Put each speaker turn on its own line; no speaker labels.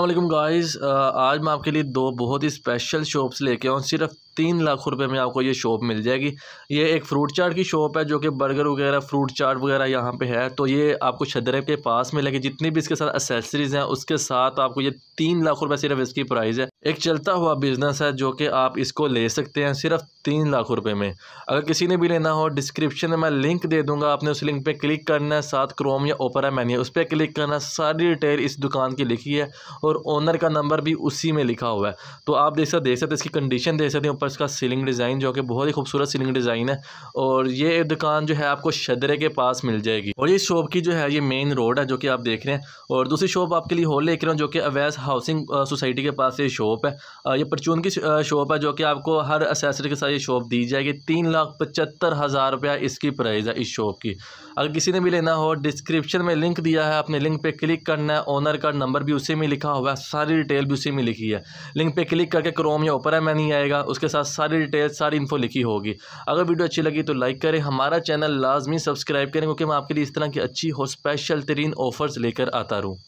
अल्लाम guys uh, आज मैं आपके लिए दो बहुत ही स्पेशल शॉप्स लेके आऊँ सिर्फ तीन लाख रुपए में आपको ये शॉप मिल जाएगी ये एक फ्रूट चाट की शॉप है जो कि बर्गर वगैरह फ्रूट चाट वगैरह यहाँ पे है तो ये आपको छदरे के पास मिलेगी जितनी भी इसके साथ एसेसरीज़ हैं उसके साथ आपको ये तीन लाख रुपए सिर्फ इसकी प्राइस है एक चलता हुआ बिजनेस है जो कि आप इसको ले सकते हैं सिर्फ तीन लाख रुपए में अगर किसी ने भी लेना हो डिस्क्रिप्शन में मैं लिंक दे दूंगा आपने उस लिंक पे क्लिक करना है साथ क्रोम या ओपरा मैन्यू उस पर क्लिक करना सारी डिटेल इस दुकान की लिखी है और ओनर का नंबर भी उसी में लिखा हुआ है तो आप देख सकते देख सकते इसकी कंडीशन देख सकते हैं ऊपर पर इसका सीलिंग डिज़ाइन जो कि बहुत ही खूबसूरत सीलिंग डिज़ाइन है और ये दुकान जो है आपको शदरे के पास मिल जाएगी और ये शॉप की जो है ये मेन रोड है जो कि आप देख रहे हैं और दूसरी शॉप आपके लिए होल लेकर जो कि अवैस हाउसिंग सोसाइटी के पास ये शॉप है ये परचून की शॉप है जो कि आपको हर असेसरी के साथ ये शॉप दी जाएगी तीन लाख पचहत्तर हज़ार रुपया इसकी प्राइस है इस शॉप की अगर किसी ने भी लेना हो डिस्क्रिप्शन में लिंक दिया है अपने लिंक पे क्लिक करना है ओनर का नंबर भी उसी में लिखा हुआ है सारी डिटेल भी उसी में लिखी है लिंक पे क्लिक करके क्रोम या ओपर है मैं नहीं आएगा उसके साथ साथ सारी डिटेल सारी इन्फो लिखी होगी अगर वीडियो अच्छी लगी तो लाइक करें हमारा चैनल लाजमी सब्सक्राइब करें क्योंकि मैं आपके लिए इस तरह की अच्छी और स्पेशल तरीन ऑफर्स लेकर आता रहूँ